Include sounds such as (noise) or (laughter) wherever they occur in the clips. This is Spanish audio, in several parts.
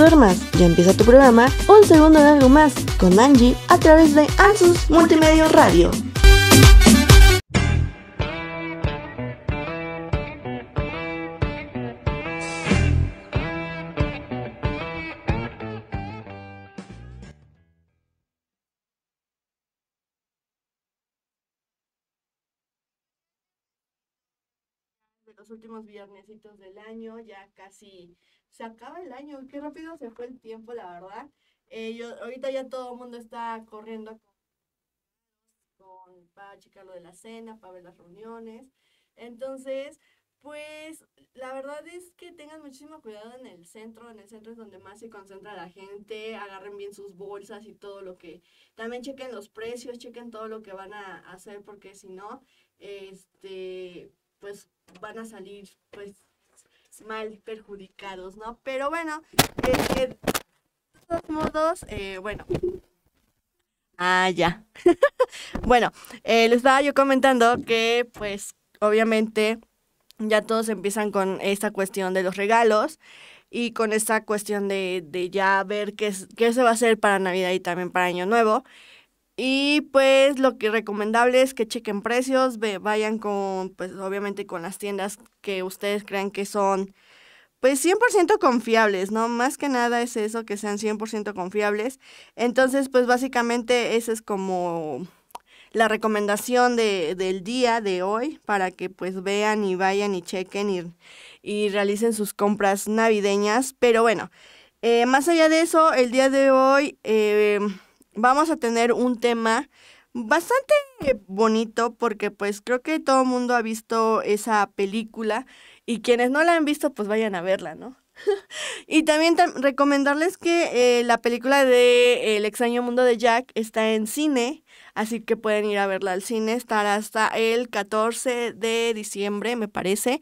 duermas, ya empieza tu programa Un Segundo de Algo Más con Angie a través de Asus Multimedia Radio. últimos viernesitos del año, ya casi se acaba el año, qué rápido se fue el tiempo, la verdad. Eh, yo, ahorita ya todo el mundo está corriendo con, para checar lo de la cena, para ver las reuniones. Entonces, pues la verdad es que tengan muchísimo cuidado en el centro, en el centro es donde más se concentra la gente, agarren bien sus bolsas y todo lo que, también chequen los precios, chequen todo lo que van a hacer porque si no, este, pues van a salir pues mal perjudicados, ¿no? Pero bueno, este, de todos modos, eh, bueno. Ah, ya. (laughs) bueno, eh, les estaba yo comentando que pues obviamente ya todos empiezan con esta cuestión de los regalos y con esta cuestión de, ya ver qué, qué se va a hacer para Navidad y también para Año Nuevo. Y pues lo que recomendable es que chequen precios, vayan con, pues obviamente con las tiendas que ustedes crean que son, pues 100% confiables, ¿no? Más que nada es eso, que sean 100% confiables. Entonces, pues básicamente esa es como la recomendación del día de hoy para que pues vean y vayan y chequen y, y realicen sus compras navideñas. Pero bueno, eh, más allá de eso, el día de hoy... Eh, vamos a tener un tema bastante bonito porque pues creo que todo el mundo ha visto esa película y quienes no la han visto pues vayan a verla, ¿no? (laughs) y también recomendarles que eh, la película de El extraño mundo de Jack está en cine, así que pueden ir a verla al cine, estará hasta el 14 de diciembre me parece.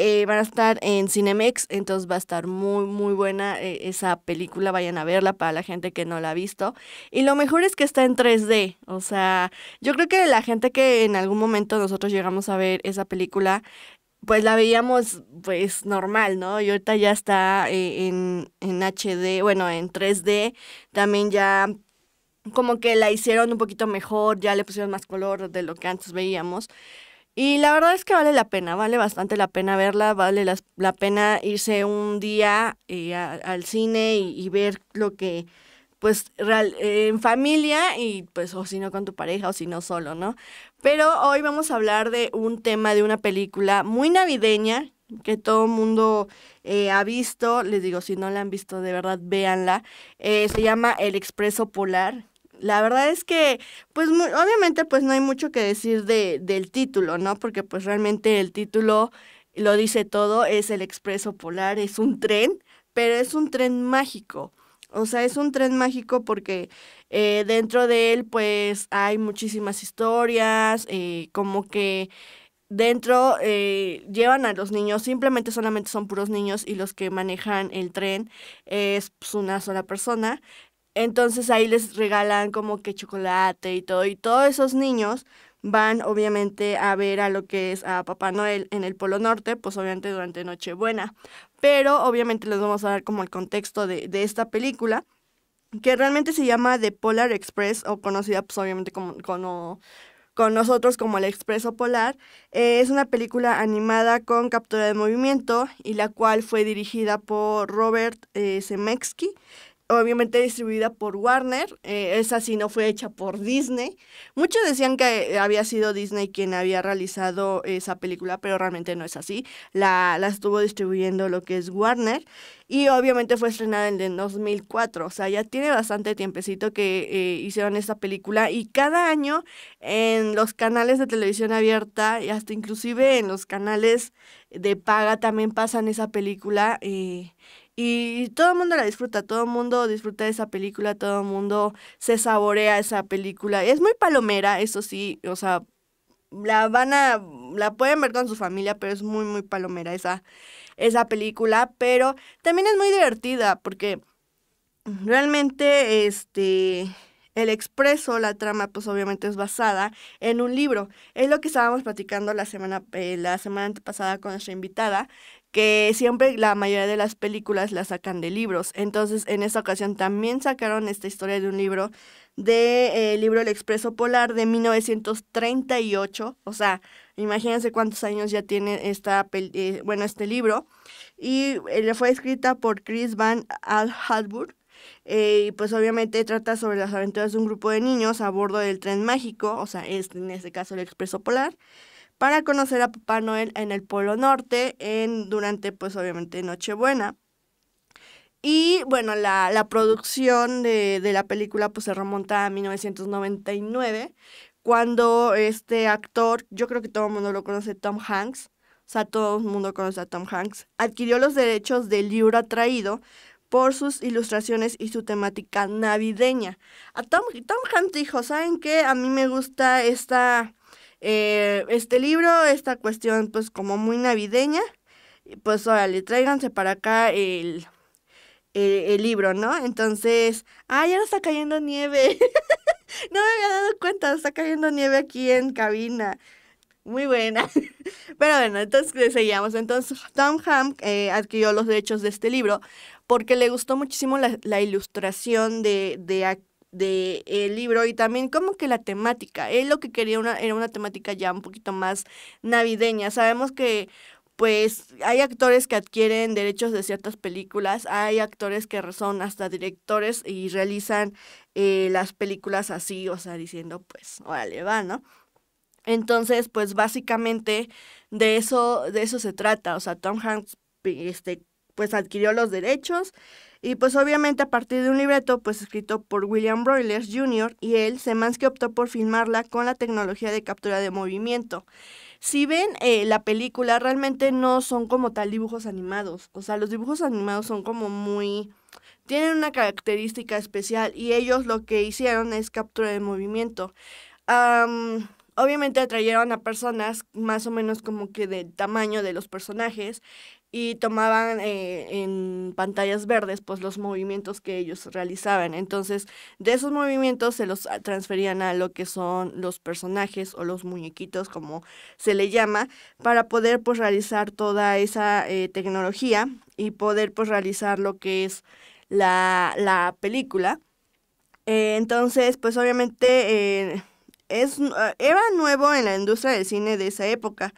Eh, van a estar en Cinemex, entonces va a estar muy, muy buena eh, esa película. Vayan a verla para la gente que no la ha visto. Y lo mejor es que está en 3D. O sea, yo creo que la gente que en algún momento nosotros llegamos a ver esa película, pues la veíamos pues normal, ¿no? Y ahorita ya está eh, en, en HD, bueno, en 3D. También ya como que la hicieron un poquito mejor, ya le pusieron más color de lo que antes veíamos. Y la verdad es que vale la pena, vale bastante la pena verla, vale la, pena irse un día eh, al cine y, ver lo que, pues, eh, en familia y pues, o si no con tu pareja o si no solo, ¿no? Pero hoy vamos a hablar de un tema de una película muy navideña que todo el mundo eh, ha visto, les digo, si no la han visto de verdad, véanla. se llama El Expreso Polar la verdad es que, pues obviamente, pues no hay mucho que decir de, del título, ¿no? Porque pues realmente el título lo dice todo, es el expreso polar, es un tren, pero es un tren mágico. O sea, es un tren mágico porque eh, dentro de él pues hay muchísimas historias, eh, como que dentro eh, llevan a los niños, simplemente solamente son puros niños y los que manejan el tren es pues, una sola persona. Entonces ahí les regalan como que chocolate y todo. Y todos esos niños van obviamente a ver a lo que es a Papá Noel en el Polo Norte, pues obviamente durante Nochebuena. Pero obviamente les vamos a dar como el contexto de, esta película, que realmente se llama The Polar Express, o conocida pues obviamente como, con nosotros como el Expreso Polar. Eh, es una película animada con captura de movimiento y la cual fue dirigida por Robert eh, Zemecki obviamente distribuida por Warner, eh, esa sí no fue hecha por Disney. Muchos decían que eh, había sido Disney quien había realizado esa película, pero realmente no es así. La, la estuvo distribuyendo lo que es Warner y obviamente fue estrenada en el 2004, o sea, ya tiene bastante tiempecito que eh, hicieron esta película y cada año en los canales de televisión abierta y hasta inclusive en los canales de paga también pasan esa película. Y todo el mundo la disfruta, todo el mundo disfruta de esa película, todo el mundo se saborea esa película. Es muy palomera, eso sí, o sea, la van a, la pueden ver con su familia, pero es muy, muy palomera esa, esa película, pero también es muy divertida porque realmente, este, el expreso, la trama, pues obviamente es basada en un libro. Es lo que estábamos platicando la semana, eh, la semana antepasada con nuestra invitada, que siempre la mayoría de las películas las sacan de libros. Entonces, en esta ocasión también sacaron esta historia de un libro, eh, del de, libro El Expreso Polar de 1938. O sea, imagínense cuántos años ya tiene esta eh, bueno, este libro. Y eh, fue escrita por Chris Van Al y pues obviamente trata sobre las aventuras de un grupo de niños a bordo del tren mágico, o sea, es, en este caso el Expreso Polar, para conocer a Papá Noel en el Polo Norte en, durante, pues obviamente, Nochebuena. Y bueno, la, producción de, la película pues se remonta a 1999, cuando este actor, yo creo que todo el mundo lo conoce, Tom Hanks, o sea, todo el mundo conoce a Tom Hanks, adquirió los derechos del libro traído por sus ilustraciones y su temática navideña. A Tom, Tom Hanks dijo, ¿saben qué? A mí me gusta esta eh, este libro, esta cuestión pues como muy navideña, pues le tráiganse para acá el, libro, ¿no? Entonces, ah, ya no está cayendo nieve. (laughs) no me había dado cuenta, está cayendo nieve aquí en cabina. Muy buena. (laughs) Pero bueno, entonces seguíamos. Entonces Tom Hanks eh, adquirió los derechos de este libro porque le gustó muchísimo la, ilustración de, de, del eh, libro y también como que la temática. Él lo que quería una, era una temática ya un poquito más navideña. Sabemos que pues hay actores que adquieren derechos de ciertas películas, hay actores que son hasta directores y realizan eh, las películas así, o sea, diciendo pues, órale, va, ¿no? Entonces, pues básicamente de eso, de eso se trata. O sea, Tom Hanks este, pues adquirió los derechos y pues obviamente a partir de un libreto pues escrito por William Broilers Jr. y él, que optó por filmarla con la tecnología de captura de movimiento. Si ven eh, la película, realmente no son como tal dibujos animados. O sea, los dibujos animados son como muy... tienen una característica especial y ellos lo que hicieron es captura de movimiento. obviamente atrayeron a personas más o menos como que del tamaño de los personajes y tomaban eh, en pantallas verdes pues los movimientos que ellos realizaban. Entonces, de esos movimientos se los ah, transferían a lo que son los personajes o los muñequitos, como se le llama, para poder pues realizar toda esa eh, tecnología y poder pues realizar lo que es la, película. Eh, entonces, pues obviamente es, era nuevo en la industria del cine de esa época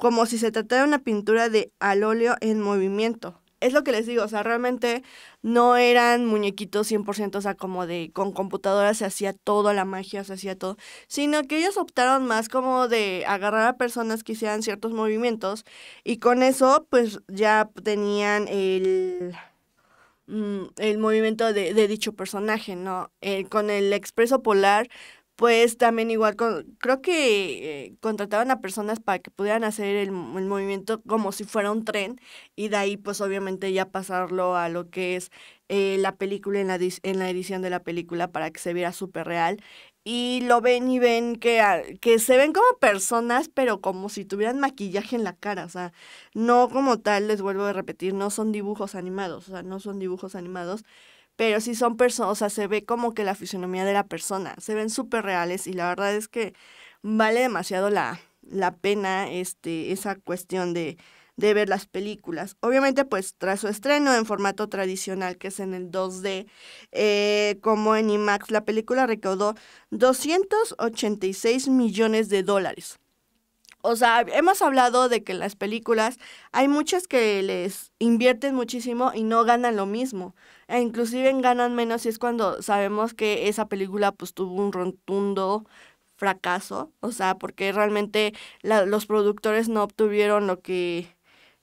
como si se tratara de una pintura de al óleo en movimiento. Es lo que les digo, o sea, realmente no eran muñequitos 100%, o sea, como de con computadora se hacía todo, la magia se hacía todo, sino que ellos optaron más como de agarrar a personas que hicieran ciertos movimientos y con eso pues ya tenían el, mm, el movimiento de, dicho personaje, ¿no? Eh, con el expreso polar pues también igual, con, creo que eh, contrataban a personas para que pudieran hacer el, movimiento como si fuera un tren y de ahí pues obviamente ya pasarlo a lo que es eh, la película, en la, en la edición de la película para que se viera súper real y lo ven y ven que, que se ven como personas, pero como si tuvieran maquillaje en la cara, o sea, no como tal, les vuelvo a repetir, no son dibujos animados, o sea, no son dibujos animados, pero si son personas, o sea, se ve como que la fisionomía de la persona, se ven súper reales y la verdad es que vale demasiado la, pena este, esa cuestión de, ver las películas. Obviamente, pues tras su estreno en formato tradicional, que es en el 2D, eh, como en IMAX, la película recaudó 286 millones de dólares. O sea, hemos hablado de que las películas hay muchas que les invierten muchísimo y no ganan lo mismo. E inclusive en Ganan Menos y es cuando sabemos que esa película pues tuvo un rotundo fracaso, o sea, porque realmente los productores no obtuvieron lo que,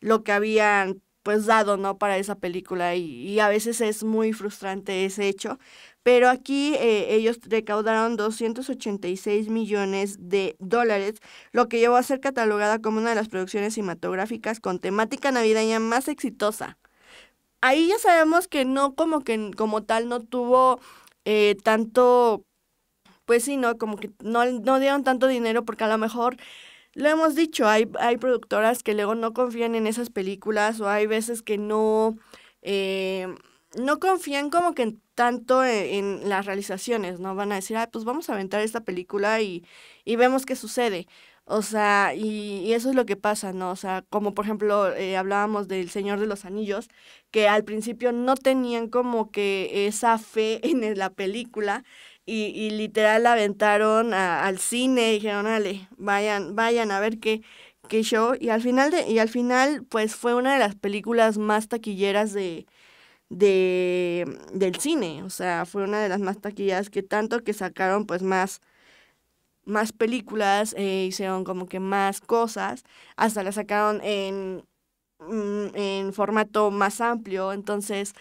lo que habían pues dado, ¿no? Para esa película y, a veces es muy frustrante ese hecho, pero aquí eh, ellos recaudaron 286 millones de dólares, lo que llevó a ser catalogada como una de las producciones cinematográficas con temática navideña más exitosa ahí ya sabemos que no, como que como tal, no tuvo eh, tanto, pues sí, no, como que no, dieron tanto dinero porque a lo mejor lo hemos dicho, hay, hay productoras que luego no confían en esas películas o hay veces que no, eh, no confían como que tanto eh, en, las realizaciones, ¿no? Van a decir, pues vamos a aventar esta película y, y vemos qué sucede. O sea, y, eso es lo que pasa, ¿no? O sea, como por ejemplo eh, hablábamos del Señor de los Anillos, que al principio no tenían como que esa fe (laughs) en la película y, y literal la aventaron al cine y dijeron, dale, vayan, vayan a ver qué, qué show. Y al final, de, y al final pues fue una de las películas más taquilleras de, de, del cine. O sea, fue una de las más taquilleras que tanto que sacaron pues más más películas, eh, hicieron como que más cosas, hasta la sacaron en, mm, en formato más amplio, entonces,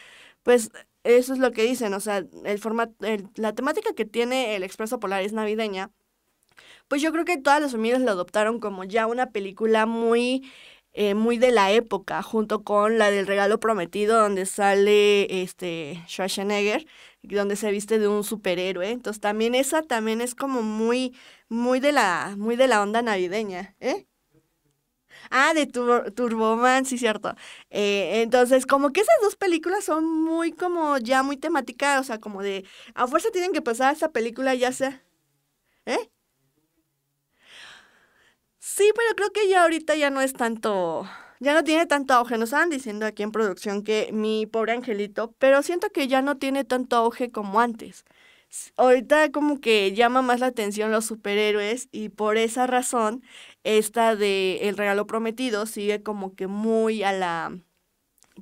pues eso es lo que dicen, o sea, el formato, la temática que tiene el Expreso Polar es navideña, pues yo creo que todas las familias lo adoptaron como ya una película muy eh, muy de la época, junto con la del regalo prometido, donde sale este Schwarzenegger, donde se viste de un superhéroe. Entonces también esa también es como muy, muy de la, muy de la onda navideña, ¿eh? Ah, de Turboman, sí, cierto. Eh, entonces, como que esas dos películas son muy, como, ya muy temáticas, o sea, como de, a fuerza tienen que pasar esa película, ya sea, ¿eh? Sí, pero creo que ya ahorita ya no es tanto, ya no tiene tanto auge. Nos estaban diciendo aquí en producción que mi pobre angelito, pero siento que ya no tiene tanto auge como antes. Ahorita como que llama más la atención los superhéroes y por esa razón esta de El regalo prometido sigue como que muy a la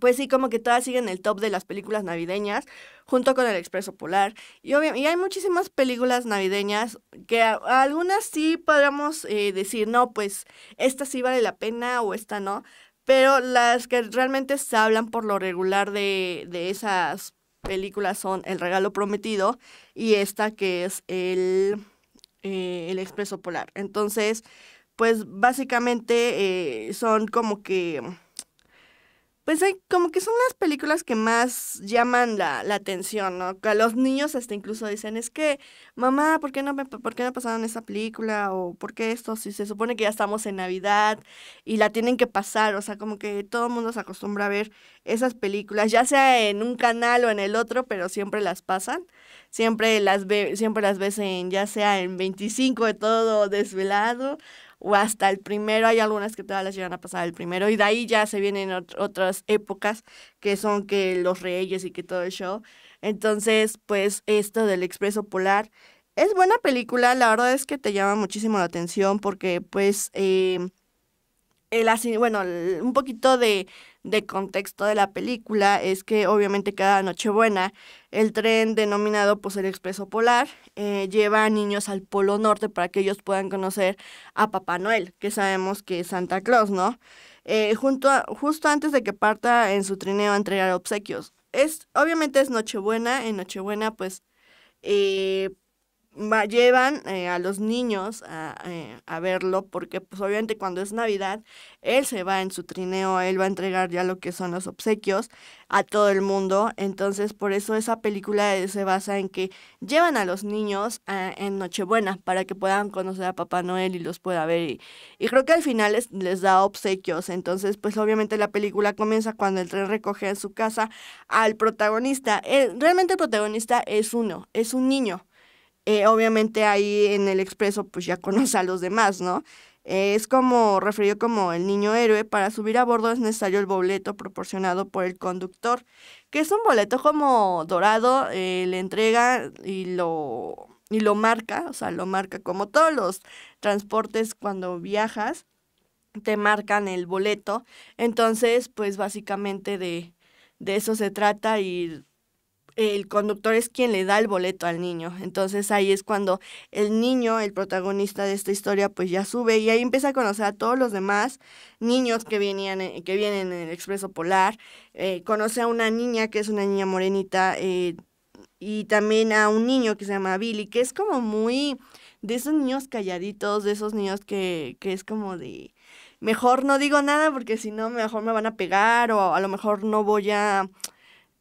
pues sí, como que todas siguen el top de las películas navideñas, junto con El Expreso Polar. Y, hay muchísimas películas navideñas que algunas sí podríamos eh, decir, no, pues esta sí vale la pena o esta no, pero las que realmente se hablan por lo regular de, esas películas son El Regalo Prometido y esta que es El, eh, el Expreso Polar. Entonces, pues básicamente eh, son como que pues hay como que son las películas que más llaman la, atención, ¿no? A los niños hasta incluso dicen, es que, mamá, ¿por qué no me, por qué pasaron esa película? ¿O por qué esto? Si se supone que ya estamos en Navidad y la tienen que pasar, o sea, como que todo el mundo se acostumbra a ver esas películas, ya sea en un canal o en el otro, pero siempre las pasan, siempre las, ve, siempre las ves en, ya sea en 25 de todo desvelado, o hasta el primero, hay algunas que todas las llegan a pasar el primero, y de ahí ya se vienen otras épocas que son que los reyes y que todo el show. Entonces, pues esto del Expreso Polar es buena película, la verdad es que te llama muchísimo la atención porque pues... Eh, bueno, un poquito de, contexto de la película es que obviamente cada Nochebuena el tren denominado pues el Expreso Polar eh, lleva a niños al Polo Norte para que ellos puedan conocer a Papá Noel, que sabemos que es Santa Claus, ¿no? Eh, junto justo antes de que parta en su trineo a entregar obsequios. Es, obviamente es Nochebuena, en Nochebuena pues eh, llevan eh, a los niños eh, a, verlo, porque pues obviamente cuando es Navidad, él se va en su trineo, él va a entregar ya lo que son los obsequios a todo el mundo. Entonces, por eso esa película se basa en que llevan a los niños eh, en Nochebuena para que puedan conocer a Papá Noel y los pueda ver. Y, creo que al final les, da obsequios. Entonces, pues obviamente la película comienza cuando el tren recoge en su casa al protagonista. El, realmente el protagonista es uno, es un niño eh, obviamente ahí en el expreso pues ya (laughs) conoce a los demás, ¿no? Eh, es como referido como el niño héroe, para subir a bordo es necesario el boleto proporcionado por el conductor, que es un boleto como dorado, eh, le entrega y lo, y lo marca, o sea, lo marca como todos los transportes cuando viajas, te marcan el boleto, entonces pues básicamente de eso se trata y el conductor es quien le da el boleto al niño. Entonces ahí es cuando el niño, el protagonista de esta historia, pues ya sube y ahí empieza a conocer a todos los demás niños que, venían, eh, que vienen en el Expreso Polar. Eh, conoce a una niña que es una niña morenita eh, y también a un niño que se llama Billy, que es como muy de esos niños calladitos, de esos niños que, que es como de... Mejor no digo nada porque si no, mejor me van a pegar o a lo mejor no voy a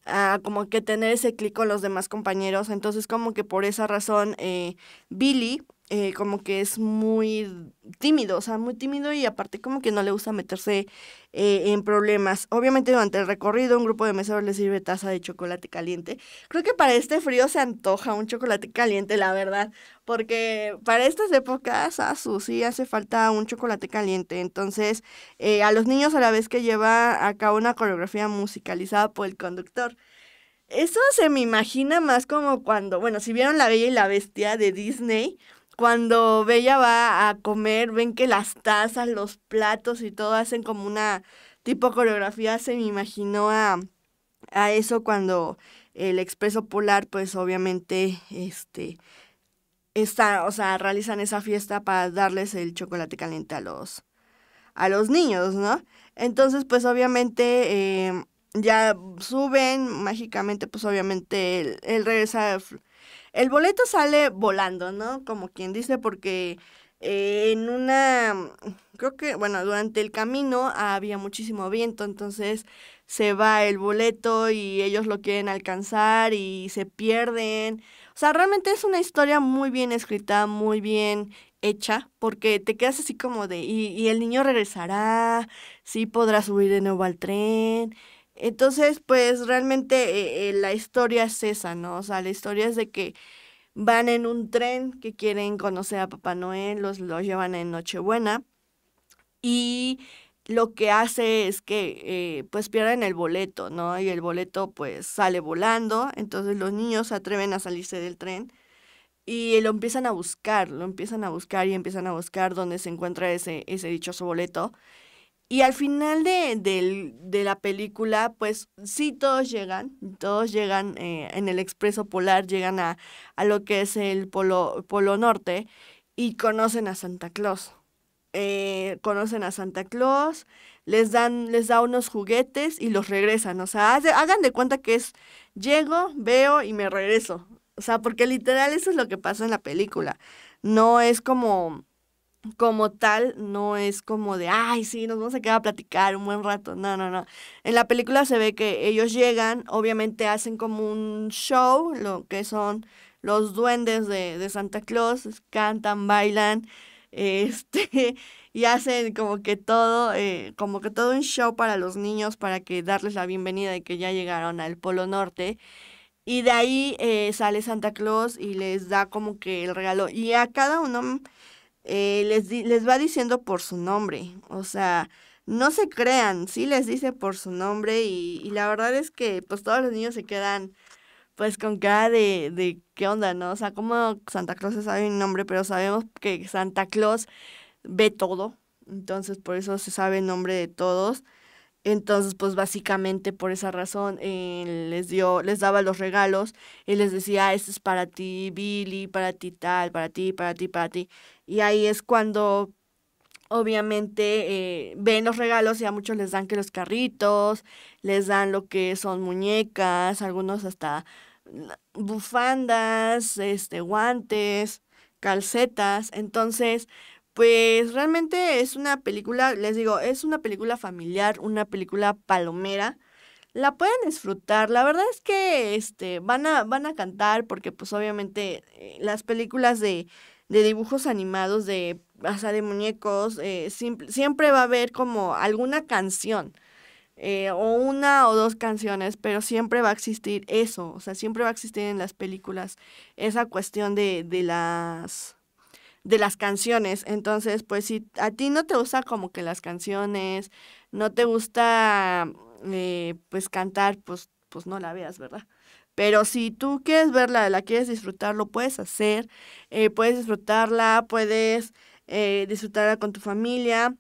a como que tener ese clic con los demás compañeros. Entonces como que por esa razón eh, Billy eh, como que es muy tímido, o sea, muy tímido y aparte como que no le gusta meterse eh, en problemas. Obviamente durante el recorrido un grupo de meseros les sirve taza de chocolate caliente. Creo que para este frío se antoja un chocolate caliente, la verdad, porque para estas épocas, a ah, su sí hace falta un chocolate caliente. Entonces, eh, a los niños a la vez que lleva a cabo una coreografía musicalizada por el conductor. Eso se me imagina más como cuando, bueno, si vieron La Bella y la Bestia de Disney, cuando Bella va a comer, ven que las tazas, los platos y todo hacen como una tipo coreografía. Se me imaginó a, a eso cuando el expreso polar, pues obviamente, este, está, o sea, realizan esa fiesta para darles el chocolate caliente a los, a los niños, ¿no? Entonces, pues obviamente em, ya suben mágicamente, pues obviamente él, él regresa el boleto sale volando, ¿no? Como quien dice, porque eh, en una, mm, creo que, bueno, durante el camino había muchísimo viento, entonces se va el boleto y ellos lo quieren alcanzar y se pierden. O sea, realmente es una historia muy bien escrita, muy bien hecha, porque te quedas así como de, y, y el niño regresará, sí podrá subir de nuevo al tren, entonces, pues realmente eh, eh, la historia es esa, ¿no? O sea, la historia es de que van en un tren que quieren conocer a Papá Noel, los, llevan en Nochebuena y lo que hace es que eh, pues pierden el boleto, ¿no? Y el boleto pues sale volando, entonces los niños se atreven a salirse del tren y lo empiezan a buscar, lo empiezan a buscar y empiezan a buscar dónde se encuentra ese, ese dichoso boleto y al final de, la película, pues sí, todos llegan, todos llegan eh, en el expreso polar, llegan a, lo que es el polo, polo norte y conocen a Santa Claus. Eh, conocen a Santa Claus, les dan, les da unos juguetes y los regresan. O sea, hagan de cuenta que es llego, veo y me regreso. O sea, porque literal eso es lo que pasa en la película. No es como como tal no es como de, ay, sí, nos vamos a quedar a platicar un buen rato. No, no, no. En la película se ve que ellos llegan, obviamente hacen como un show, lo que son los duendes de, Santa Claus, cantan, bailan, (laughs) este, y hacen como que todo, eh, como que todo un show para los niños, para que darles la bienvenida de que ya llegaron al Polo Norte. Y de ahí eh, sale Santa Claus y les da como que el regalo. Y a cada uno eh, les, les va diciendo por su nombre. O sea, no se crean, sí les dice por su nombre y, y, la verdad es que pues todos los niños se quedan pues con cara de, de qué onda, ¿no? O sea, como Santa Claus se sabe un nombre, pero sabemos que Santa Claus ve todo, entonces por eso se sabe el nombre de todos. Entonces, pues básicamente por esa razón él eh, les dio, les daba los regalos y les decía, ah, esto es para ti, Billy, para ti tal, para ti, para ti, para ti. Y ahí es cuando obviamente eh, ven los regalos y a muchos les dan que los carritos, les dan lo que son muñecas, algunos hasta bufandas, este, guantes, calcetas. Entonces, pues realmente es una película, les digo, es una película familiar, una película palomera. La pueden disfrutar, la verdad es que este, van, a, van a cantar porque pues obviamente eh, las películas de de dibujos animados, de, o de muñecos, eh, siempre va a haber como alguna canción. Eh, o una o dos canciones, pero siempre va a existir eso, o sea, siempre va a existir en las películas esa cuestión de, de las de las canciones. Entonces, pues si a ti no te gusta como que las canciones, no te gusta eh, pues cantar, pues, pues no la veas, ¿verdad? Pero si tú quieres verla, la quieres disfrutar, lo puedes hacer, eh, puedes disfrutarla, puedes eh, disfrutarla con tu familia,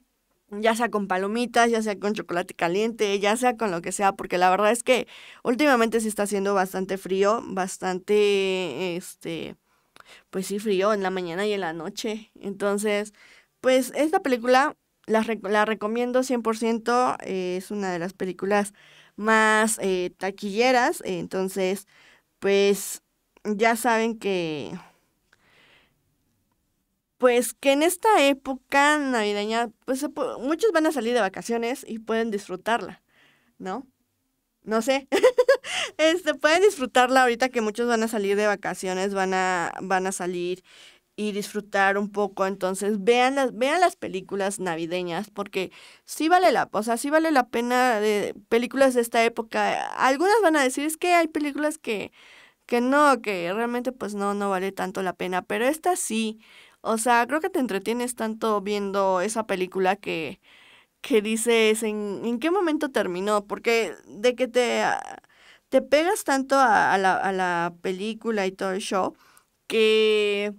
ya sea con palomitas, ya sea con chocolate caliente, ya sea con lo que sea, porque la verdad es que últimamente se está haciendo bastante frío, bastante, este, pues sí, frío en la mañana y en la noche. Entonces, pues esta película la, la recomiendo 100%, eh, es una de las películas más eh, taquilleras. Entonces, pues ya saben que... Pues que en esta época navideña, pues muchos van a salir de vacaciones y pueden disfrutarla, ¿no? No sé. (laughs) este, pueden disfrutarla ahorita que muchos van a salir de vacaciones, van a, van a salir y disfrutar un poco. Entonces, vean las, vean las películas navideñas porque sí vale la, o sí vale la pena de películas de esta época. Algunas van a decir es que hay películas que que no, que realmente pues no no vale tanto la pena, pero esta sí. O sea, creo que te entretienes tanto viendo esa película que que dices en, qué momento terminó, porque de que te ah, te pegas tanto a, la, a la película y todo el show que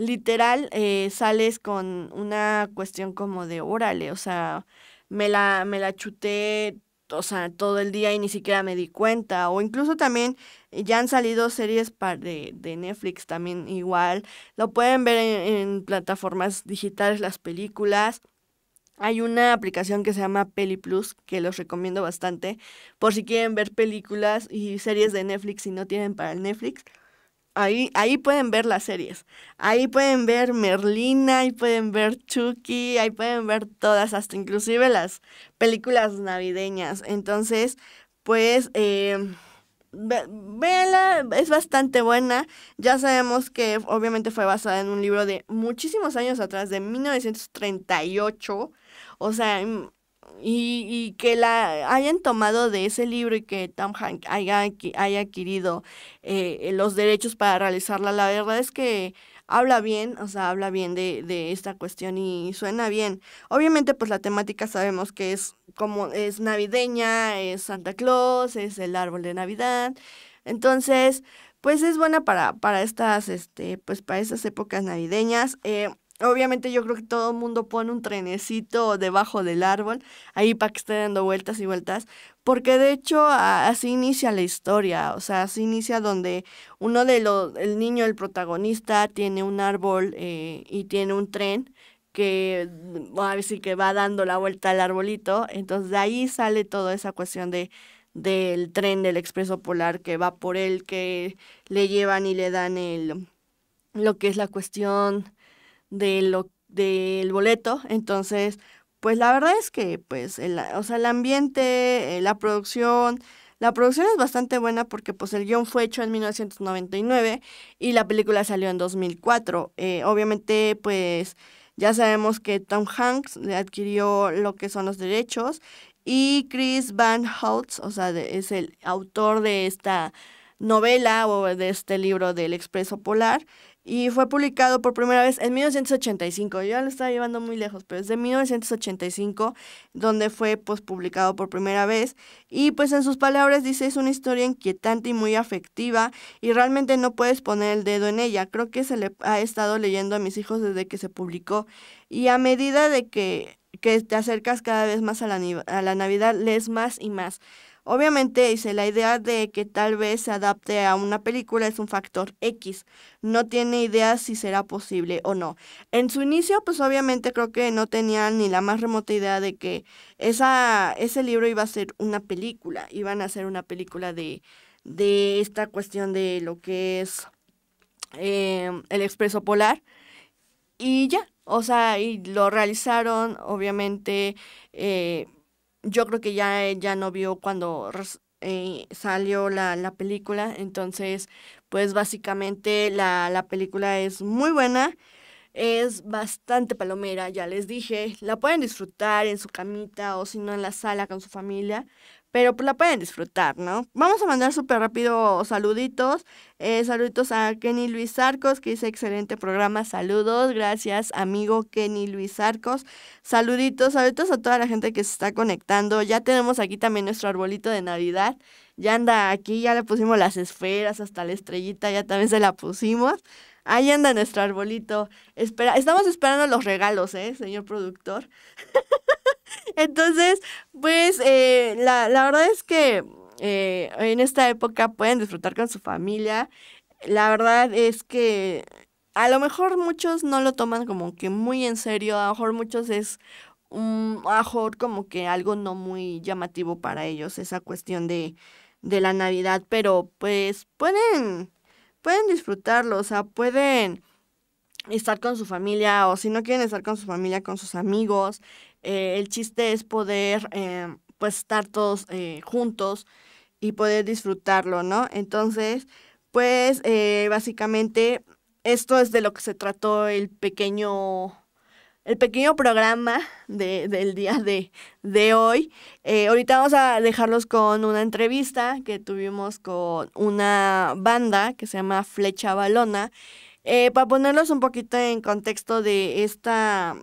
literal eh, sales con una cuestión como de órale, o sea, me la, me la chuté, o sea, todo el día y ni siquiera me di cuenta. O incluso también eh, ya han salido series de, de Netflix también igual. Lo pueden ver en, plataformas digitales, las películas. Hay una aplicación que se llama PeliPlus, que los recomiendo bastante por si quieren ver películas y series de Netflix y no tienen para el Netflix. Ahí, ahí pueden ver las series. Ahí pueden ver Merlina, ahí pueden ver Chucky, ahí pueden ver todas, hasta inclusive las películas navideñas. Entonces, pues, eh, es bastante buena. Ya sabemos que obviamente fue basada en un libro de muchísimos años atrás, de 1938. O sea, mm, y, y, que la hayan tomado de ese libro y que Tom Hanks haya, haya adquirido eh, los derechos para realizarla, la verdad es que habla bien, o sea, habla bien de, de, esta cuestión y suena bien. Obviamente, pues la temática sabemos que es como es navideña, es Santa Claus, es el árbol de Navidad. Entonces, pues es buena para, para estas, este, pues para estas épocas navideñas. Eh, Obviamente yo creo que todo el mundo pone un trenecito debajo del árbol, ahí para que esté dando vueltas y vueltas, porque de hecho así inicia la historia, o sea, así inicia donde uno de los, el niño, el protagonista, tiene un árbol eh, y tiene un tren que mm, a ver que va dando la vuelta al arbolito, entonces de ahí sale toda esa cuestión de del tren del expreso polar que va por él, que le llevan y le dan el lo que es la cuestión de lo, del boleto. Entonces, pues la verdad es que, pues, el, o sea, el ambiente, eh, la producción, la producción es bastante buena porque pues el guión fue hecho en 1999 y la película salió en 2004. Eh, obviamente pues ya sabemos que Tom Hanks adquirió lo que son los derechos y Chris Van Holtz o sea, es el autor de esta novela o de este libro del Expreso Polar y fue publicado por primera vez en 1985. Yo ya lo estaba llevando muy lejos, pero es de 1985 donde fue pues, publicado por primera vez. Y pues en sus palabras dice, es una historia inquietante y muy afectiva y realmente no puedes poner el dedo en ella. Creo que se le ha estado leyendo a mis hijos desde que se publicó. Y a medida de que, que te acercas cada vez más a la, a la Navidad, lees más y más. Obviamente, dice, la idea de que tal vez se adapte a una película es un factor X. No tiene idea si será posible o no. En su inicio, pues obviamente creo que no tenían ni la más remota idea de que esa, ese libro iba a ser una película. Iban a ser una película de, de esta cuestión de lo que es em, el expreso polar. Y ya, o sea, y lo realizaron, obviamente. Eh, yo creo que ya eh, ya no vio cuando eh, salió la, la, película. Entonces, pues básicamente la, la película es muy buena. Es bastante palomera, ya les dije. La pueden disfrutar en su camita o si no en la sala con su familia pero pues la pueden disfrutar, ¿no? Vamos a mandar súper rápido saluditos. Eh, saluditos a Kenny Luis Arcos, que dice excelente programa. Saludos, gracias amigo Kenny Luis Arcos. Saluditos, saluditos a toda la gente que se está conectando. Ya tenemos aquí también nuestro arbolito de Navidad. Ya anda aquí, ya le pusimos las esferas, hasta la estrellita, ya también se la pusimos. Ahí anda nuestro arbolito. Espera, estamos esperando los regalos, ¿eh, señor productor? (laughs) Entonces, pues eh, la, la, verdad es que eh, en esta época pueden disfrutar con su familia. La verdad es que a lo mejor muchos no lo toman como que muy en serio, a lo mejor muchos es un mejor como que algo no muy llamativo para ellos, esa cuestión de, de la Navidad, pero pues pueden, pueden disfrutarlo, o sea, pueden estar con su familia o si no quieren estar con su familia, con sus amigos, eh, el chiste es poder em, pues estar todos eh, juntos y poder disfrutarlo, ¿no? Entonces, pues eh, básicamente esto es de lo que se trató el pequeño el pequeño programa de, del día de, hoy. ahorita vamos a dejarlos con una entrevista que tuvimos con una banda que se llama Flecha Balona. para ponerlos un poquito en contexto de esta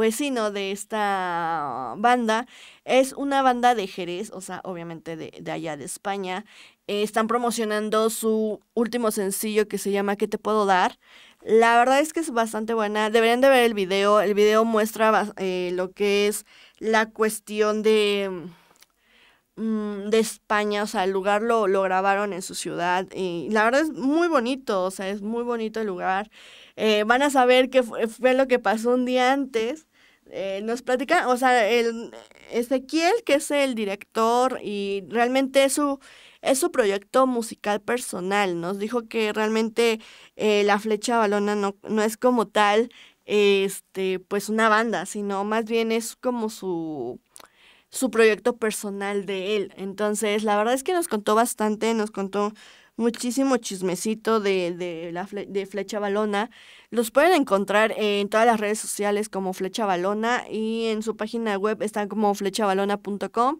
vecino pues De esta banda. Es una banda de Jerez, o sea, obviamente de, allá de España. Eh, están promocionando su último sencillo que se llama ¿Qué te puedo dar? La verdad es que es bastante buena. Deberían de ver el video. El video muestra eh, lo que es la cuestión de mm, de España, o sea, el lugar lo, lo grabaron en su ciudad y la verdad es muy bonito, o sea, es muy bonito el lugar. Eh, van a saber qué fue, lo que pasó un día antes eh, nos platican, o sea, el Ezequiel, que es el director y realmente es su, es su proyecto musical personal, nos dijo que realmente eh, La Flecha Balona no, no es como tal, este, pues una banda, sino más bien es como su, su proyecto personal de él. Entonces, la verdad es que nos contó bastante, nos contó muchísimo chismecito de, la de Flecha Balona. Los pueden encontrar en todas las redes sociales como Flecha Balona y en su página web están como flechabalona.com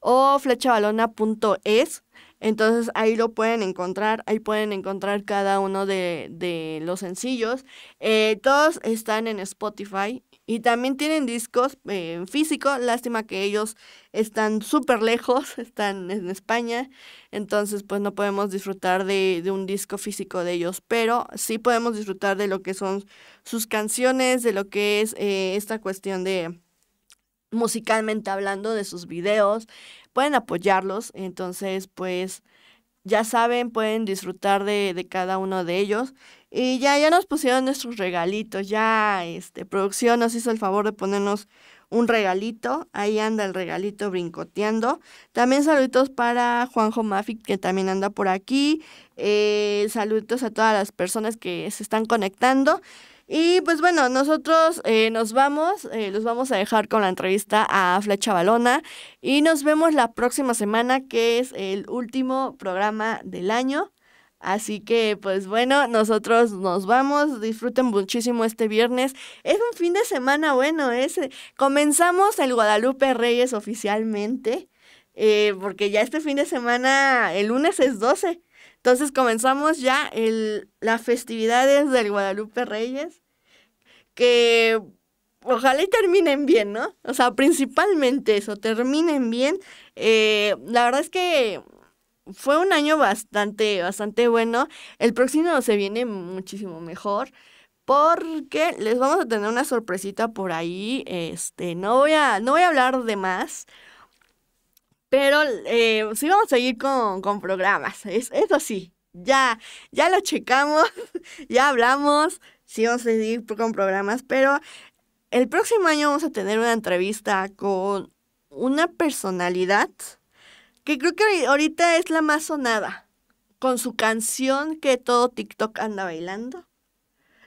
o flechabalona.es. Entonces ahí lo pueden encontrar, ahí pueden encontrar cada uno de, los sencillos. Eh, todos están en Spotify, y también tienen discos físicos, eh, físico, lástima que ellos están súper lejos, (laughs) están en España, entonces pues no podemos disfrutar de, de, un disco físico de ellos, pero sí podemos disfrutar de lo que son sus canciones, de lo que es eh, esta cuestión de musicalmente hablando, de sus videos, pueden apoyarlos, entonces pues ya saben, pueden disfrutar de, cada uno de ellos. Y ya, ya nos pusieron nuestros regalitos, ya este, producción nos hizo el favor de ponernos un regalito, ahí anda el regalito brincoteando. También saluditos para Juanjo Mafic, que también anda por aquí. Eh, saluditos a todas las personas que se están conectando. Y pues bueno, nosotros eh, nos vamos, eh, los vamos a dejar con la entrevista a Flecha Balona y nos vemos la próxima semana que es el último programa del año. Así que, pues bueno, nosotros nos vamos. Disfruten muchísimo este viernes. Es un fin de semana bueno. Es, eh, comenzamos el Guadalupe Reyes oficialmente. porque ya este fin de semana, el lunes es 12. Entonces comenzamos ya el, las festividades del Guadalupe Reyes, que ojalá terminen bien, ¿no? O sea, principalmente eso, terminen bien. Eh, la verdad es que fue un año bastante, bastante bueno. El próximo se viene muchísimo mejor. Porque les vamos a tener una sorpresita por ahí. Este, no voy a, no voy a hablar de más. Pero eh, sí vamos a seguir con, programas, es, eso sí, ya, ya lo checamos, (laughs) ya hablamos, sí vamos a seguir con programas, pero el próximo año vamos a tener una entrevista con una personalidad que creo que ahorita es la más sonada, con su canción que todo TikTok anda bailando.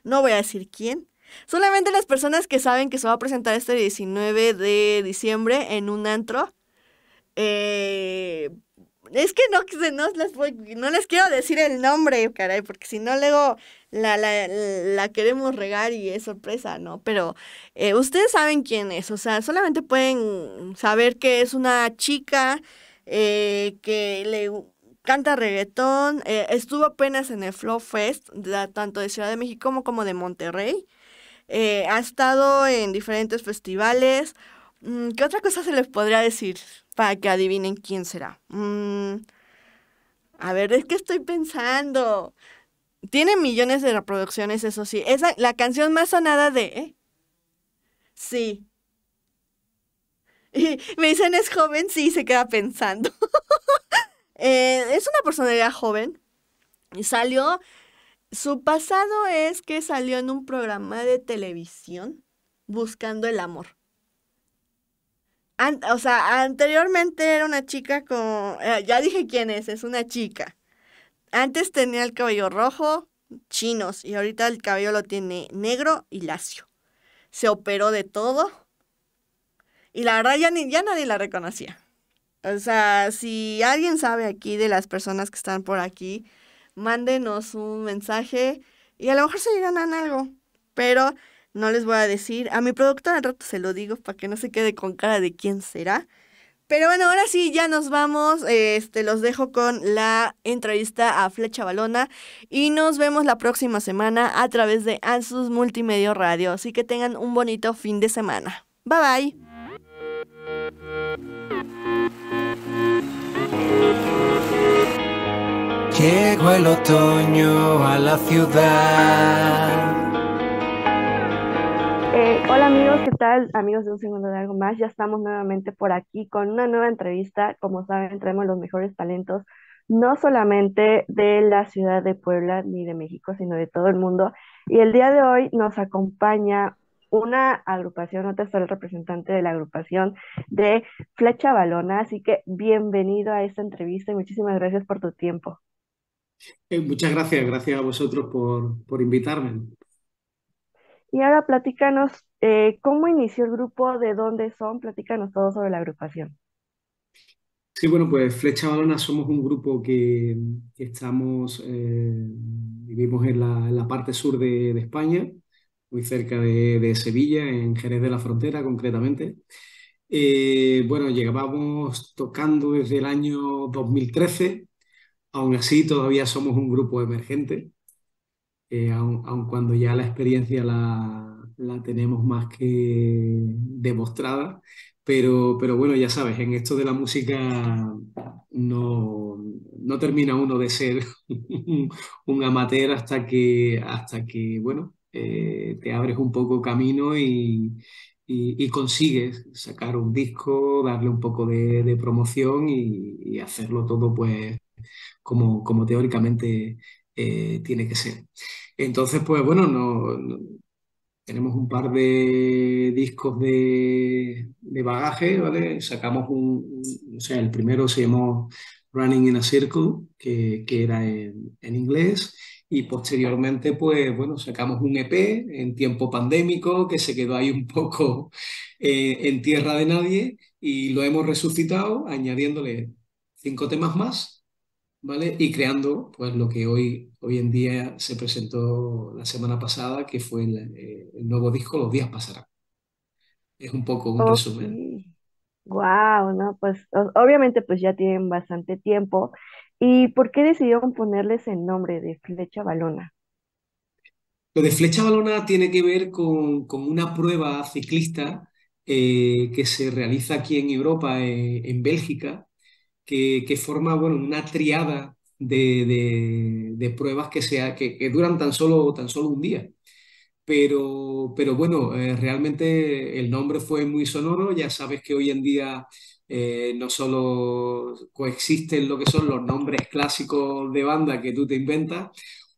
No voy a decir quién. Solamente las personas que saben que se va a presentar este 19 de diciembre en un antro eh, es que no, no les quiero decir el nombre, caray, porque si no luego la, la, queremos regar y es sorpresa, ¿no? Pero eh, ustedes saben quién es, o sea, solamente pueden saber que es una chica eh, que le canta reggaetón, estuvo apenas en el Flow Fest, tanto de Ciudad de México como, como de Monterrey, ha estado en diferentes festivales. Mm, ¿Qué otra cosa se les podría decir? para que adivinen quién será. Mm, a ver, es que estoy pensando. Tiene millones de reproducciones, eso sí. Es la, canción más sonada de... ¿eh? Sí. (laughs) me dicen es joven, sí, se queda pensando. (laughs) Eh, es una personalidad joven. Y salió... Su pasado es que salió en un programa de televisión buscando el amor o sea, anteriormente era una chica con... Eh, ya dije quién es, es una chica. Antes tenía el cabello rojo, chinos, y ahorita el cabello lo tiene negro y lacio. Se operó de todo. Y la verdad ya, ya nadie la reconocía. O sea, si alguien sabe aquí de las personas que están por aquí, mándenos un mensaje y a lo mejor se llegan a algo. Pero no les voy a decir. A mi productora al rato se lo digo para que no se quede con cara de quién será. Pero bueno, ahora sí, ya nos vamos. Este, los dejo con la entrevista a Flecha Balona y nos vemos la próxima semana a través de Ansus Multimedia Radio. Así que tengan un bonito fin de semana. Bye bye. Llegó el otoño a la ciudad eh, hola amigos, ¿qué tal? Amigos de un segundo de algo más, ya estamos nuevamente por aquí con una nueva entrevista. Como saben, traemos los mejores talentos, no solamente de la ciudad de Puebla ni de México, sino de todo el mundo. Y el día de hoy nos acompaña una agrupación, otra es el representante de la agrupación de Flecha Balona. Así que bienvenido a esta entrevista y muchísimas gracias por tu tiempo. Eh, muchas gracias, gracias a vosotros por, por invitarme. Y ahora platícanos eh, cómo inició el grupo, de dónde son, platícanos todo sobre la agrupación. Sí, bueno, pues Flecha Balona somos un grupo que, estamos, eh, vivimos en la, parte sur de, España, muy cerca de, Sevilla, en Jerez de la Frontera concretamente. Eh, bueno, llegábamos tocando desde el año 2013, aún así todavía somos un grupo emergente. Eh, aun, cuando ya la experiencia la, tenemos más que demostrada, pero, pero, bueno, ya sabes, en esto de la música no, termina uno de ser (laughs) un amateur hasta que, hasta que bueno, eh, te abres un poco camino y, consigues sacar un disco, darle un poco de, promoción y, hacerlo todo pues como, como teóricamente eh, tiene que ser. Entonces, pues bueno, no, tenemos un par de discos de, bagaje, ¿vale? Sacamos un, o sea, el primero se llamó Running in a Circle, que, era en, inglés, y posteriormente, pues bueno, sacamos un EP en tiempo pandémico, que se quedó ahí un poco eh, en tierra de nadie, y lo hemos resucitado añadiéndole cinco temas más ¿vale? Y creando pues lo que hoy, hoy en día se presentó la semana pasada, que fue el, eh, nuevo disco Los días pasarán. Es un poco un resumen. Wow, no, pues obviamente pues ya tienen bastante tiempo. ¿Y por qué decidieron ponerles el nombre de Flecha Balona? Lo de Flecha Balona tiene que ver con, una prueba ciclista eh, que se realiza aquí en Europa, eh, en Bélgica, que, forma bueno, una triada de, pruebas que, sea, que, duran tan solo, tan solo un día. Pero, pero bueno, eh, realmente el nombre fue muy sonoro, ya sabes que hoy en día eh, no solo coexisten lo que son los nombres clásicos de banda que tú te inventas,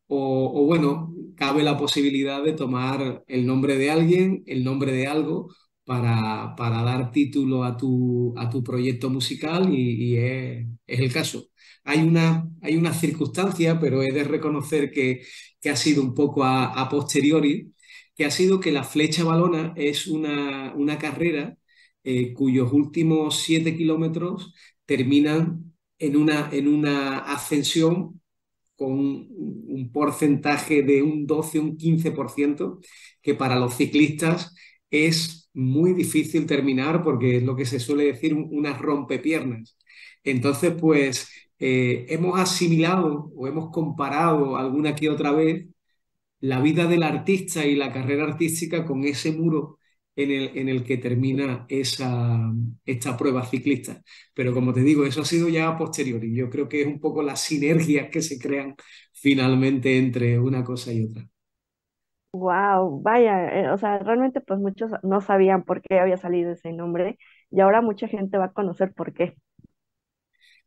o, bueno, cabe la posibilidad de tomar el nombre de alguien, el nombre de algo para, dar título a tu, a tu proyecto musical y, es, el caso. Hay una, hay una circunstancia, pero he de reconocer que, que ha sido un poco a, posteriori, que ha sido que la Flecha Balona es una, una carrera eh, cuyos últimos siete kilómetros terminan en una, en una ascensión con un, un porcentaje de un 12, un 15%, que para los ciclistas es muy difícil terminar porque es lo que se suele decir, unas rompepiernas. Entonces, pues eh, hemos asimilado o hemos comparado alguna que otra vez la vida del artista y la carrera artística con ese muro en el, en el que termina esa, esta prueba ciclista. Pero como te digo, eso ha sido ya posterior posteriori. Yo creo que es un poco las sinergias que se crean finalmente entre una cosa y otra. Wow, vaya, eh, o sea, realmente pues muchos no sabían por qué había salido ese nombre y ahora mucha gente va a conocer por qué.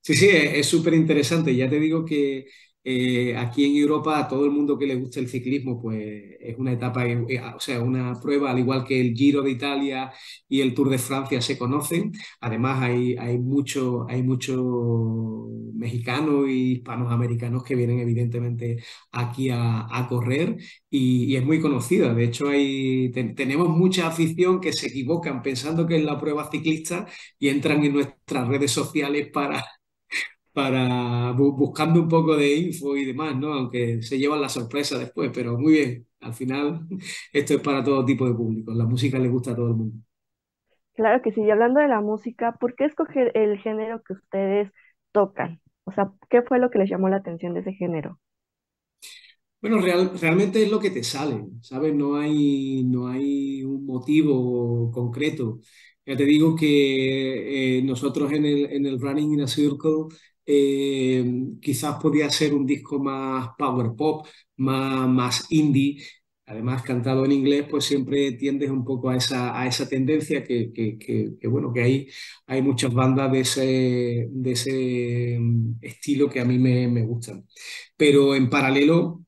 Sí, sí, e, es súper interesante. Ya te digo que eh, aquí en Europa, a todo el mundo que le gusta el ciclismo, pues es una etapa, eh, eh, o sea, una prueba, al igual que el Giro de Italia y el Tour de Francia se conocen. Además, hay, hay muchos hay mexicanos y hispanos americanos que vienen, evidentemente, aquí a, correr y, es muy conocida. De hecho, hay, tenemos mucha afición que se equivocan pensando que es la prueba ciclista y entran en nuestras redes sociales para para buscando un poco de info y demás, ¿no? Aunque se llevan la sorpresa después, pero muy bien. Al final, (laughs) esto es para todo tipo de público. La música le gusta a todo el mundo. Claro que sí. Y hablando de la música, ¿por qué escoger el género que ustedes tocan? O sea, ¿qué fue lo que les llamó la atención de ese género? Bueno, realmente es lo que te sale, ¿sabes? No hay, no hay un motivo concreto. Ya te digo que eh, nosotros en el, en el Running in a Circle eh, quizás podía ser un disco más power pop, más, más indie, además cantado en inglés, pues siempre tiendes un poco a esa, a esa tendencia que, bueno, que hay, hay muchas bandas de ese, de ese mm, estilo que a mí me, gustan. Pero en paralelo,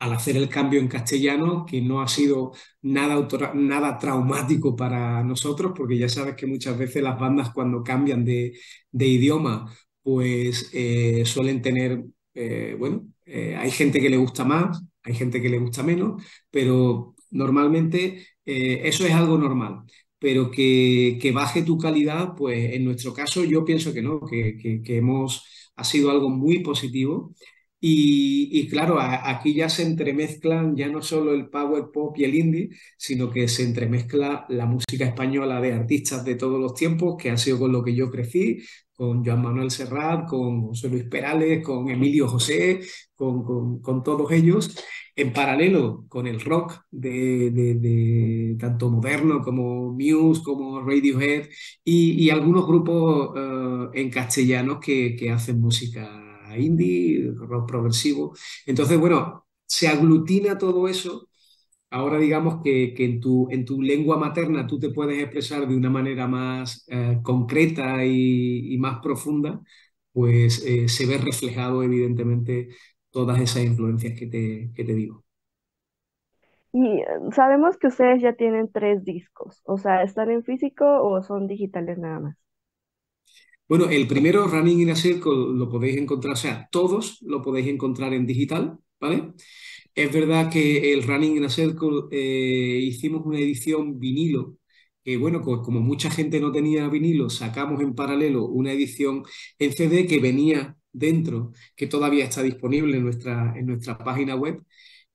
al hacer el cambio en castellano, que no ha sido nada, nada traumático para nosotros, porque ya sabes que muchas veces las bandas cuando cambian de, de idioma pues eh, suelen tener, eh, bueno, eh, hay gente que le gusta más, hay gente que le gusta menos, pero normalmente eso es algo normal. Pero que, que, baje tu calidad, pues en nuestro caso yo pienso que no, que, que, hemos, ha sido algo muy positivo. Y, claro, aquí ya se entremezclan ya no solo el power pop y el indie, sino que se entremezcla la música española de artistas de todos los tiempos, que ha sido con lo que yo crecí, con Joan Manuel Serrat, con José Luis Perales, con Emilio José, con, con, todos ellos, en paralelo con el rock de, tanto moderno como Muse, como Radiohead y, algunos grupos eh, en castellano que, que hacen música indie, rock progresivo. Entonces, bueno, se aglutina todo eso ahora digamos que, en, tu, en, tu, lengua materna tú te puedes expresar de una manera más eh, concreta y, más profunda, pues eh, se ve reflejado evidentemente todas esas influencias que te, que te digo. Y eh, sabemos que ustedes ya tienen tres discos, o sea, ¿están en físico o son digitales nada más? Bueno, el primero, Running in a Circle, lo podéis encontrar, o sea, todos lo podéis encontrar en digital, ¿vale? Es verdad que el Running in a Circle eh, hicimos una edición vinilo, que bueno, como mucha gente no tenía vinilo, sacamos en paralelo una edición en CD que venía dentro, que todavía está disponible en nuestra, en nuestra página web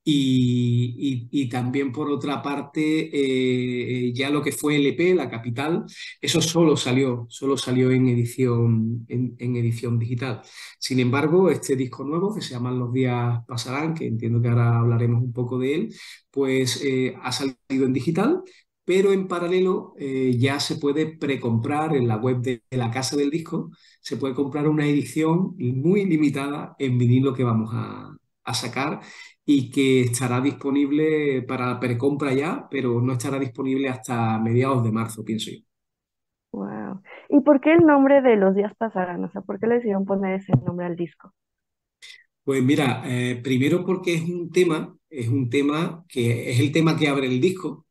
y, también por otra parte, eh, ya lo que fue LP, la capital, eso solo salió, solo salió en edición, en, edición digital. Sin embargo, este disco nuevo, que se llama Los días pasarán, que entiendo que ahora hablaremos un poco de él, pues eh, ha salido en digital, pero en paralelo eh, ya se puede precomprar en la web de, la casa del disco, se puede comprar una edición muy limitada en vinilo que vamos a sacar y que estará disponible para precompra ya, pero no estará disponible hasta mediados de marzo, pienso yo. Wow. ¿Y por qué el nombre de Los días pasarán? O sea, ¿por qué le decidieron poner ese nombre al disco? Pues mira, eh, primero porque es un tema, es un tema que es el tema que abre el disco.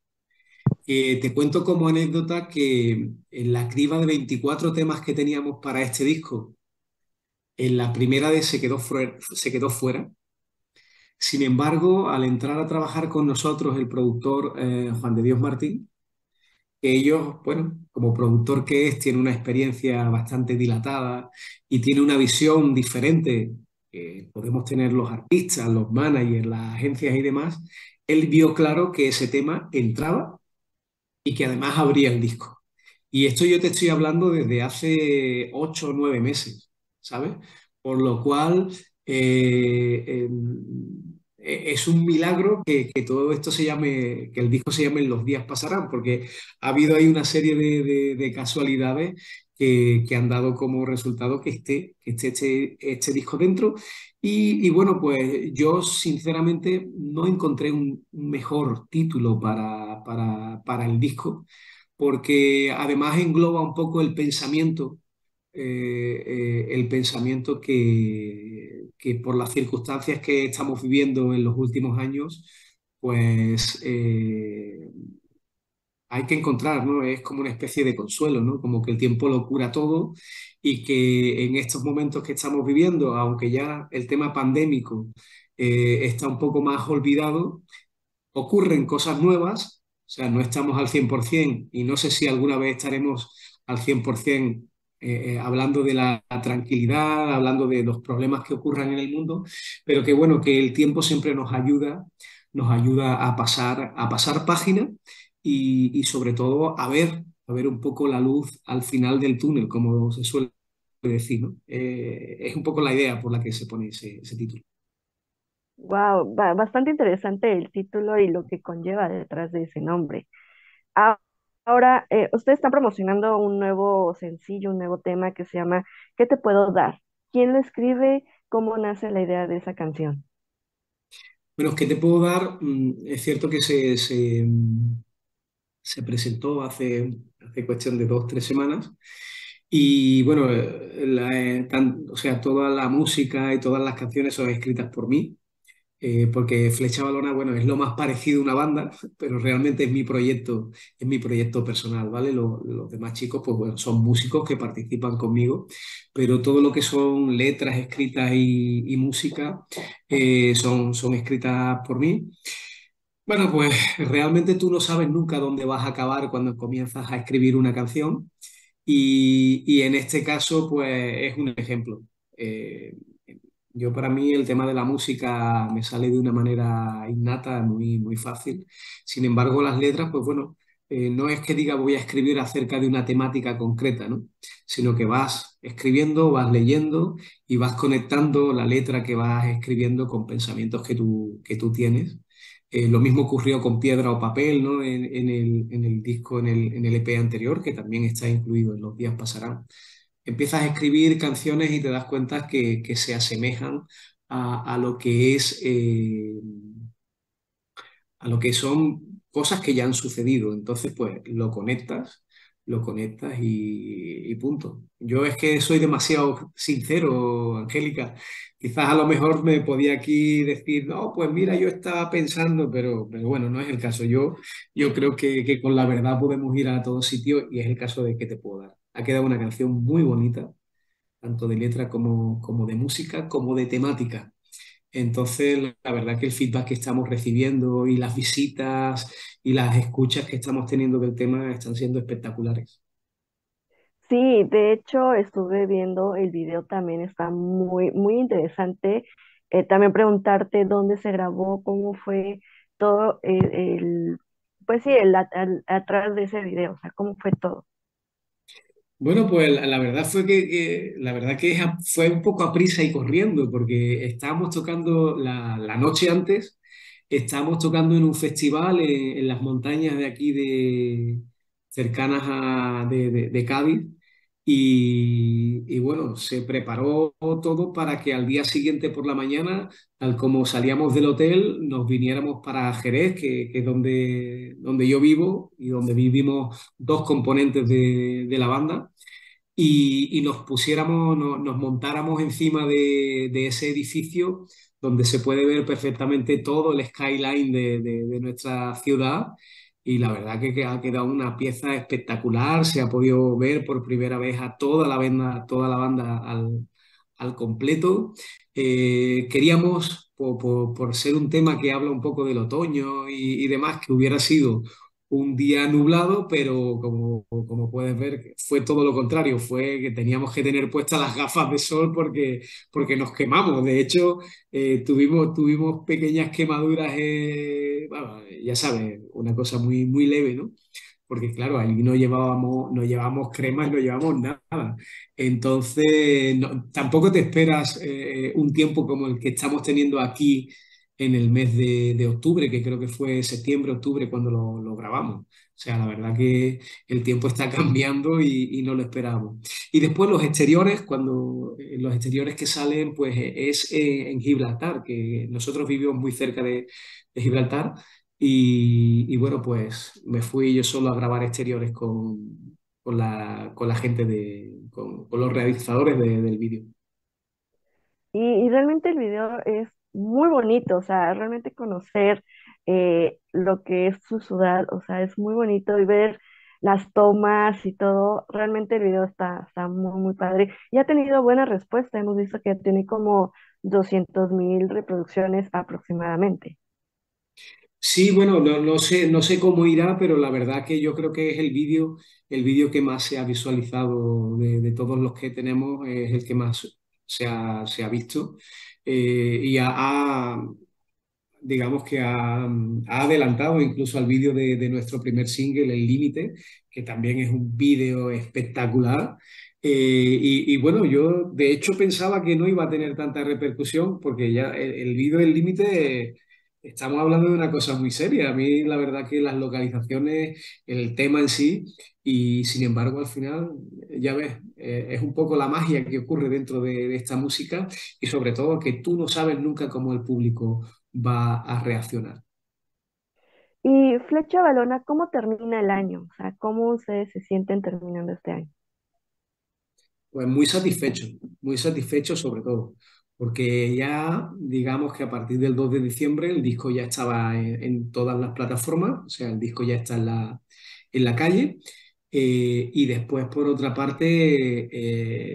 te cuento como anécdota que en la criba de 24 temas que teníamos para este disco, en la primera de se quedó, se quedó fuera, sin embargo, al entrar a trabajar con nosotros el productor eh, Juan de Dios Martín, que ellos, bueno, como productor que es, tiene una experiencia bastante dilatada y tiene una visión diferente que podemos tener los artistas, los managers, las agencias y demás, él vio claro que ese tema entraba y que además abría el disco. Y esto yo te estoy hablando desde hace ocho o nueve meses, ¿sabes? Por lo cual, eh, em, eh, es un milagro que, todo esto se llame, que el disco se llame Los días pasarán, porque ha habido ahí una serie de, casualidades que, han dado como resultado que esté, este, este, disco dentro. Y, bueno, pues yo sinceramente no encontré un mejor título para, para, para el disco, porque además engloba un poco el pensamiento, eh, eh, el pensamiento que que por las circunstancias que estamos viviendo en los últimos años, pues eh, hay que encontrar, ¿no? Es como una especie de consuelo, ¿no? Como que el tiempo lo cura todo y que en estos momentos que estamos viviendo, aunque ya el tema pandémico eh, está un poco más olvidado, ocurren cosas nuevas, o sea, no estamos al 100% y no sé si alguna vez estaremos al 100% eh, eh, hablando de la tranquilidad, hablando de los problemas que ocurran en el mundo, pero que bueno, que el tiempo siempre nos ayuda, nos ayuda a pasar, a pasar página y, sobre todo a ver, a ver un poco la luz al final del túnel, como se suele decir, eh, es un poco la idea por la que se pone ese, ese título. Wow, bastante interesante el título y lo que conlleva detrás de ese nombre. Ah, Ahora, eh, ustedes están promocionando un nuevo sencillo, un nuevo tema que se llama ¿Qué te puedo dar? ¿Quién lo escribe? ¿Cómo nace la idea de esa canción? Bueno, ¿qué te puedo dar? Mm, es cierto que mm, se, presentó hace, hace cuestión de dos, tres semanas. Y bueno, eh, eh, o sea, toda la música y todas las canciones son escritas por mí. Eh, porque Flecha Balona, bueno, es lo más parecido a una banda, (laughs) pero realmente es mi proyecto, es mi proyecto personal, ¿vale? Los, demás chicos, pues son músicos que participan conmigo, pero todo lo que son letras escritas y, música eh, son, son escritas por mí. Bueno, pues (laughs) realmente tú no sabes nunca dónde vas a acabar cuando comienzas a escribir una canción y, en este caso, pues es un ejemplo. Eh, yo para mí el tema de la música me sale de una manera innata, muy, muy fácil. Sin embargo, las letras, pues bueno, eh, no es que diga voy a escribir acerca de una temática concreta, ¿no? sino que vas escribiendo, vas leyendo y vas conectando la letra que vas escribiendo con pensamientos que tú, que tú tienes. Eh, lo mismo ocurrió con piedra o papel ¿no? en, en, el, en el, disco, en el, en el EP anterior, que también está incluido en Los días pasarán empiezas a escribir canciones y te das cuenta que, se asemejan a, lo que es eh, a lo que son cosas que ya han sucedido. Entonces, pues lo conectas, lo conectas y, punto. Yo es que soy demasiado sincero, Angélica. Quizás a lo mejor me podía aquí decir, no, pues mira, yo estaba pensando, pero, pero bueno, no es el caso. Yo, yo creo que, que con la verdad podemos ir a todo sitio y es el caso de que te puedo dar. Ha quedado una canción muy bonita, tanto de letra como, como de música, como de temática. Entonces, la verdad que el feedback que estamos recibiendo y las visitas y las escuchas que estamos teniendo del tema están siendo espectaculares. Sí, de hecho estuve viendo el video también, está muy, muy interesante. Eh, también preguntarte dónde se grabó, cómo fue todo eh, el, pues sí, el, atrás de ese video, o sea, cómo fue todo. Bueno, pues la, verdad fue que, la verdad que fue un poco a prisa y corriendo, porque estábamos tocando la, noche antes, estábamos tocando en un festival en, las montañas de aquí de cercanas a, de Cádiz, y, bueno, se preparó todo para que al día siguiente por la mañana, tal como salíamos del hotel, nos viniéramos para Jerez, que, es donde, yo vivo y donde vivimos dos componentes de, de la banda, y, y nos pusiéramos, nos montáramos encima de, ese edificio donde se puede ver perfectamente todo el skyline de nuestra ciudad y la verdad que ha quedado una pieza espectacular, se ha podido ver por primera vez a toda la banda, toda la banda al, completo. Eh, queríamos, por, ser un tema que habla un poco del otoño y demás, que hubiera sido un día nublado, pero como, puedes ver, fue todo lo contrario, fue que teníamos que tener puestas las gafas de sol porque, porque nos quemamos. De hecho, eh, tuvimos, tuvimos pequeñas quemaduras, eh, ya sabes, una cosa muy, muy leve, ¿no? Porque claro, ahí no llevábamos, no llevábamos cremas, no llevábamos nada. Entonces, tampoco te esperas eh, un tiempo como el que estamos teniendo aquí en el mes de, octubre, que creo que fue septiembre, octubre cuando lo, grabamos. O sea, la verdad que el tiempo está (laughs) cambiando y, no lo esperábamos. Y después los exteriores, cuando eh, los exteriores que salen, pues eh, es eh, en Gibraltar, que nosotros vivimos muy cerca de, Gibraltar. Y, bueno, pues me fui yo solo a grabar exteriores con, con, la, con la, gente, de, con, los realizadores del vídeo. Y, y realmente el vídeo es muy bonito, o sea, realmente conocer eh, lo que es su ciudad, o sea, es muy bonito y ver las tomas y todo, realmente el video está, muy, padre y ha tenido buena respuesta, hemos visto que tiene como 200.000 reproducciones aproximadamente. Sí, bueno, no, sé, no sé cómo irá, pero la verdad que yo creo que es el vídeo, el video que más se ha visualizado de, todos los que tenemos, es el que más se ha, se ha visto. Eh, y ha, digamos que ha, adelantado incluso al vídeo de, nuestro primer single, El Límite, que también es un vídeo espectacular. Eh, y, bueno, yo de hecho pensaba que no iba a tener tanta repercusión porque ya el, el vídeo del límite Estamos hablando de una cosa muy seria. A mí la verdad que las localizaciones, el tema en sí, y sin embargo al final, ya ves, eh, es un poco la magia que ocurre dentro de, esta música y sobre todo que tú no sabes nunca cómo el público va a reaccionar. Y Flecha Balona, ¿cómo termina el año? O sea, ¿cómo ustedes se sienten terminando este año? Pues muy satisfecho, muy satisfecho sobre todo, porque ya digamos que a partir del 2 de diciembre el disco ya estaba en, todas las plataformas, o sea, el disco ya está en la, calle. Eh, y después, por otra parte,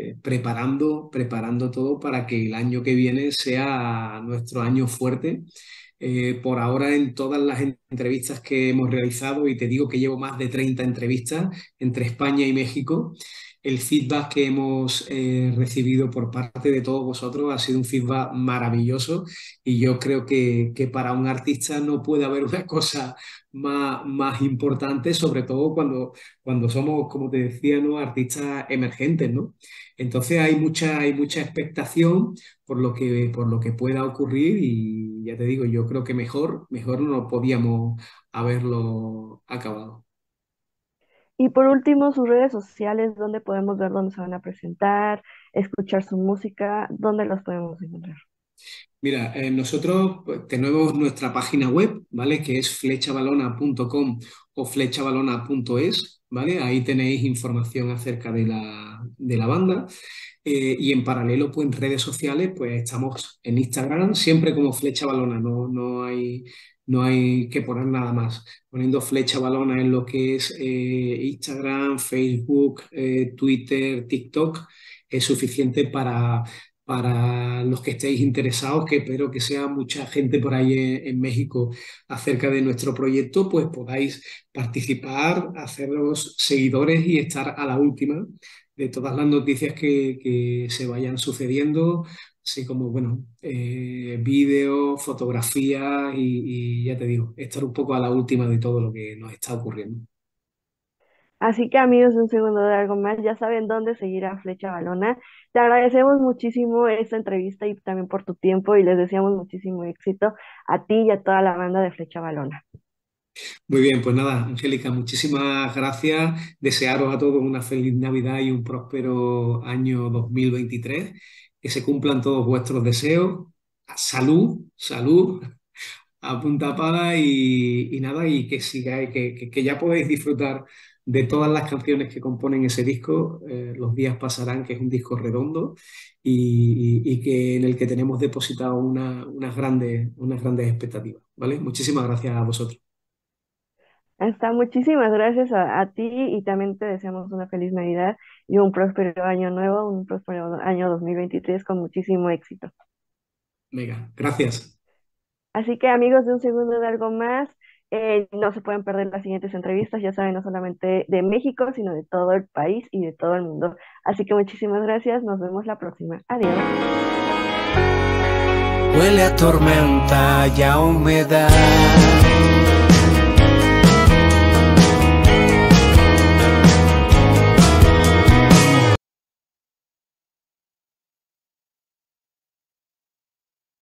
eh, preparando, preparando todo para que el año que viene sea nuestro año fuerte. Eh, por ahora, en todas las entrevistas que hemos realizado, y te digo que llevo más de 30 entrevistas entre España y México, el feedback que hemos eh, recibido por parte de todos vosotros ha sido un feedback maravilloso y yo creo que, para un artista no puede haber (laughs) una cosa más, más importante, sobre todo cuando, cuando somos, como te decía, ¿no? artistas emergentes. ¿no? Entonces hay mucha, hay mucha expectación por lo, que, por lo que pueda ocurrir y ya te digo, yo creo que mejor, mejor no podíamos haberlo acabado. Y por último, sus redes sociales, donde podemos ver dónde se van a presentar, escuchar su música, dónde los podemos encontrar. Mira, eh, nosotros pues, tenemos nuestra página web, ¿vale? Que es flechabalona.com o flechabalona.es, ¿vale? Ahí tenéis información acerca de la, de la banda. Eh, y en paralelo, pues en redes sociales, pues estamos en Instagram, siempre como Flecha Balona, no, no hay no hay que poner nada más. Poniendo flecha balona en lo que es eh, Instagram, Facebook, eh, Twitter, TikTok, es suficiente para, para los que estéis interesados, que espero que sea mucha gente por ahí en, México acerca de nuestro proyecto, pues podáis participar, haceros seguidores y estar a la última de todas las noticias que, que se vayan sucediendo, así como, bueno, eh, vídeos, fotografías y, y, ya te digo, estar un poco a la última de todo lo que nos está ocurriendo. Así que amigos, un segundo de algo más, ya saben dónde seguir a Flecha Balona. Te agradecemos muchísimo esta entrevista y también por tu tiempo y les deseamos muchísimo éxito a ti y a toda la banda de Flecha Balona. Muy bien, pues nada, Angélica, muchísimas gracias. Desearos a todos una feliz Navidad y un próspero año 2023. Que se cumplan todos vuestros deseos salud, salud, a (laughs) punta y, nada, y que siga, que, que, ya podéis disfrutar de todas las canciones que componen ese disco, eh, Los días pasarán, que es un disco redondo y, que en el que tenemos depositado unas, grandes, unas grandes expectativas, ¿vale? Muchísimas gracias a vosotros. Hasta muchísimas gracias a, ti y también te deseamos una feliz Navidad y un próspero año nuevo, un próspero año 2023 con muchísimo éxito. Venga, gracias. Así que amigos de un segundo de algo más, eh, no se pueden perder las siguientes entrevistas, ya saben, no solamente de México, sino de todo el país y de todo el mundo. Así que muchísimas gracias, nos vemos la próxima. Adiós. Huele a tormenta y a humedad.